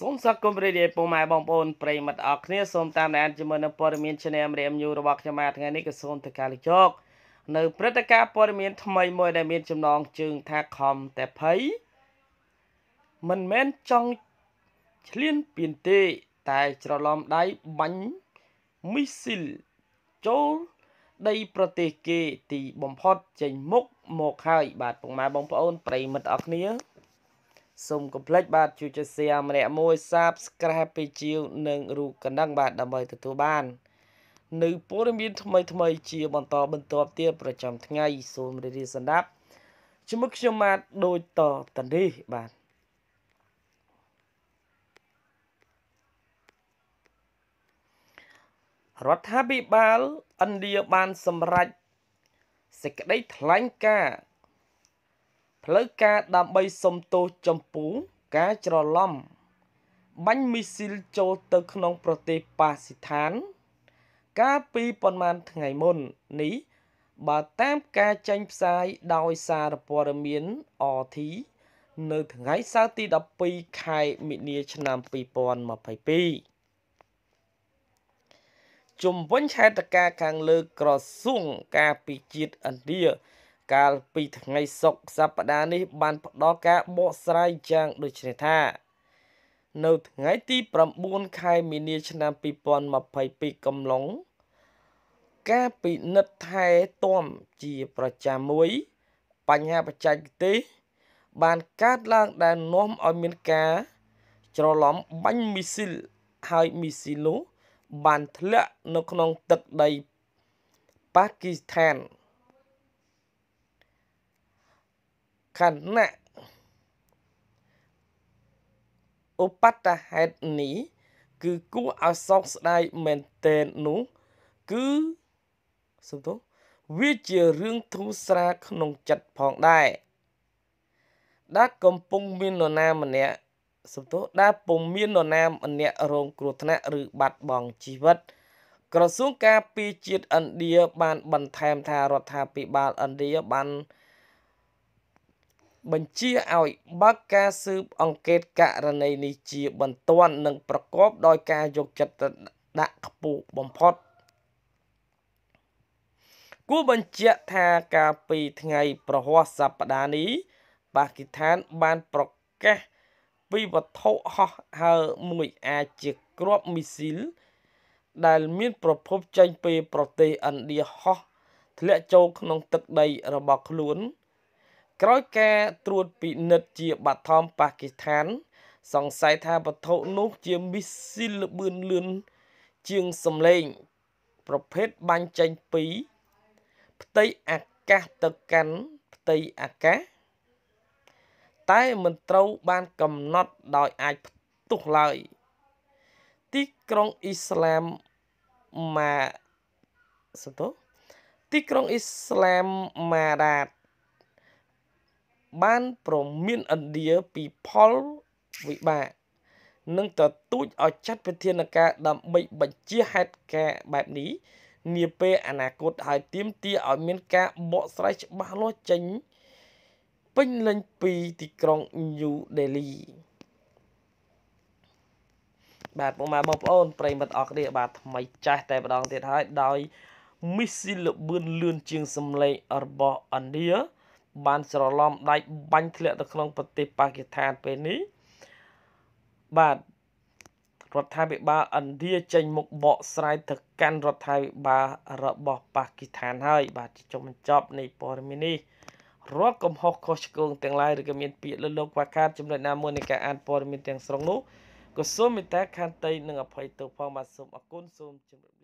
សូមសកគំរាជពុកម៉ែបងប្អូនប្រិយមិត្តអរគ្នាសូមតាមដានជាមួយនៅព័ត៌មាន Channel RM News របស់ខ្ញុំអាថ្ងៃនេះក៏សូមធ្វើការលេចចោកនៅព្រឹត្តិការណ៍ព័ត៌មានថ្មីមួយដែលមាន ចំណងជើងថាខំតែភ័យមិនមែនចង់ឆ្លៀនពៀនទេ តែច្រឡំដៃបាញ់មីស៊ីលចូលដីប្រទេសគេទីបំផុត ចេញមុខមកហើយបាទពុកម៉ែបងប្អូនប្រិយមិត្តអរគ្នាសូមកុំភ្លេចបាទជួយចែក share ម្នាក់មួយ Subscribe ពីជាវនិងរូបកណ្ដឹងបាទដើម្បីទទួលបាន នៅព័ត៌មានថ្មី ថ្មីជាបន្តបន្តទៀតប្រចាំថ្ងៃសូមរីរាសន្តាប់ជាមួយខ្ញុំបាទដូចតទៅនេះបាទរដ្ឋាភិបាលឥណ្ឌាបានសម្រេចសេចក្តីថ្លែងការណ៍ផ្លូវការដើម្បីសុំទោសចំពោះការច្រឡំបាញ់មីស៊ីលចូលទៅក្នុងប្រទេសប៉ាស៊ីស្ថាន កាលពីប៉ុន្មានថ្ងៃមុននេះបើតាមការចេញផ្សាយដោយសារព័ត៌មាន RT នៅថ្ងៃសៅរ៍ទី12ខែមិនិលឆ្នាំ2022ជំវិញឆេតការខាងលើក្រសួងការពារជាតិឥណ្ឌាកាលពីថ្ងៃសុក្រសប្តាហ៍នេះបានផ្ដល់ការបកស្រាយយ៉ាងដូចនេះថា នៅថ្ងៃទី9ខែមីនាឆ្នាំ2022កំឡុង ការពិនិត្យថែទាំជាប្រចាំមួយបញ្ហាបច្ចេកទេសបានកើតឡើងដែលនាំឲ្យមានការច្រឡំបាញ់មីស៊ីលហើយមីស៊ីលនោះបានធ្លាក់នៅក្នុងទឹកដីប៉ាគីស្ថានខណៈឧបតហេតុនេះគឺគួរឲ្យសោកស្ដាយមែនទែននោះ គឺសំទោវាជារឿងធូរស្រាលក្នុងចិត្តផងដែរដែលកំពុងមាននរណាម្នាក់សំទោដែលពុំមាននរណាម្នាក់រងគ្រោះថ្នាក់ ឬបាត់បង់ជីវិត ក្រសួងការពារជាតិឥណ្ឌាបាន បន្ថែមថារដ្ឋាភិបាលឥណ្ឌាបានបញ្ជាឲ្យ បើកការស៊ើបអង្កេតករណីនេះជា បន្ទាន់និង ប្រកបដោយ ការយកចិត្តទុកដាក់ខ្ពស់បំផុតគូបញ្ជាក់ថាកាលពីថ្ងៃ ប្រហ័សសប្តាហ៍នេះប៉ាគីស្ថានបានប្រកាសពីវត្ថុហោះហើរមួយអាចជាគ្រាប់មីស៊ីលដែលមាន ប្រភពចេញពីប្រទេសឥណ្ឌាហោះធ្លាក់ចូលក្នុង ទឹកដីរបស់ខ្លួនក្រោយការត្រួតពិនិត្យជាបឋមប៉ាគីស្ថាន សង្ស័យថាវត្ថុនោះជាមីស៊ីលល្បឿនលឿនជាងសម្លេង ប្រភេទបាញ់ចេញពីផ្ទៃអាកាសទៅកាន់ផ្ទៃអាកាសតែមិនត្រូវបានកំណត់ដោយអាចផ្ទុះឡើយទីក្រុងអ៊ីស្លាមម៉ាសន្តោទីក្រុងអ៊ីស្លាមម៉ារ៉ាតបានប្រមានឥណ្ឌាពីផលវិបាកនិងទទូចឲ្យចាត់វិធានការដើម្បីបញ្ជាហេតុការណ៍បែបនេះនាពេលអនាគតហើយទាមទារឲ្យមានការបកស្រាយច្បាស់លាស់ចេញពេញលេញពីទីក្រុង New Delhi បាទពុកម៉ែបងប្អូនប្រិមិត្តអរគ្នាបាទថ្មីចាស់តែម្ដងទៀតហើយដោយមីស៊ីលលបឿនលឿនជាងសម្លេង របស់ឥណ្ឌាបានស្រឡំដៃបាញ់ធ្លាក់ទៅក្នុងប្រទេសប៉ាគីស្ថានពេលនេះបាទរដ្ឋាភិបាលឥណ្ឌាចេញមកបកស្រាយទៅកាន់រដ្ឋាភិបាលរបស់ប៉ាគីស្ថានហើយ បាទចុងបញ្ចប់ នៃព័ត៌មាននេះរាល់កំហុសខុសឆ្គងទាំងឡាយឬក៏មានពាក្យលើលោកវ៉ាកាតចំណុចណាមួយនៃការអានព័ត៌មានទាំងស្រុងនោះក៏សូមមេត្តាខន្តីនិងអភ័យទោសផងបាទសូមអរគុណសូមជម្រាប